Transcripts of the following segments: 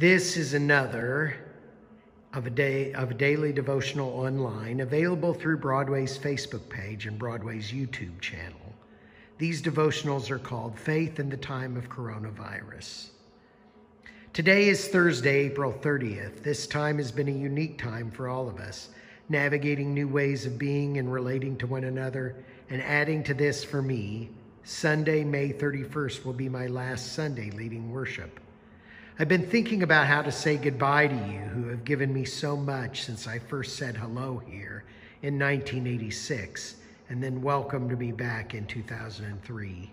This is another of a day of a daily devotional online available through Broadway's Facebook page and Broadway's YouTube channel. These devotionals are called Faith in the Time of Coronavirus. Today is Thursday, April 30th. This time has been a unique time for all of us, navigating new ways of being and relating to one another, and adding to this for me, Sunday, May 31st will be my last Sunday leading worship. I've been thinking about how to say goodbye to you who have given me so much since I first said hello here in 1986 and then welcomed me back in 2003.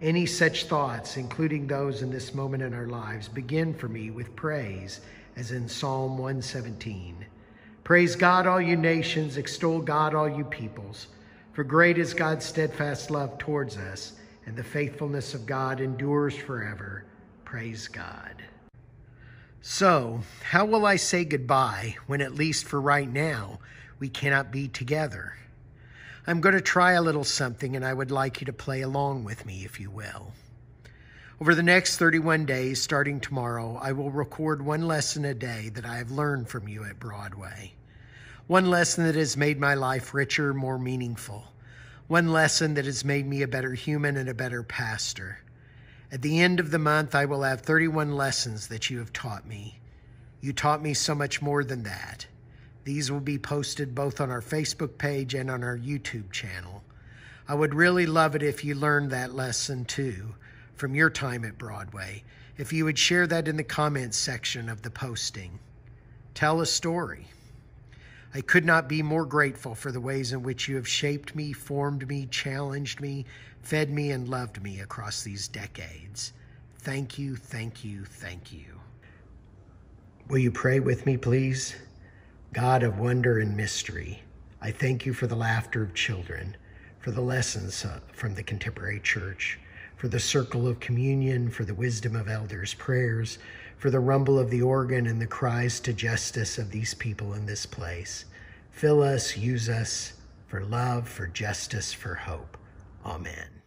Any such thoughts, including those in this moment in our lives, begin for me with praise, as in Psalm 117. Praise God, all you nations, extol God, all you peoples, for great is God's steadfast love towards us, and the faithfulness of God endures forever. Praise God. So, how will I say goodbye when, at least for right now, we cannot be together? I'm going to try a little something, and I would like you to play along with me, if you will. Over the next 31 days, starting tomorrow, I will record one lesson a day that I have learned from you at Broadway. One lesson that has made my life richer, more meaningful. One lesson that has made me a better human and a better pastor. At the end of the month, I will have 31 lessons that you have taught me. You taught me so much more than that. These will be posted both on our Facebook page and on our YouTube channel. I would really love it if you learned that lesson too from your time at Broadway. If you would share that in the comments section of the posting, tell a story. I could not be more grateful for the ways in which you have shaped me, formed me, challenged me, fed me, and loved me across these decades. Thank you, thank you, thank you. Will you pray with me, please? God of wonder and mystery, I thank you for the laughter of children, for the lessons uh, from the contemporary church for the circle of communion, for the wisdom of elders' prayers, for the rumble of the organ and the cries to justice of these people in this place. Fill us, use us for love, for justice, for hope. Amen.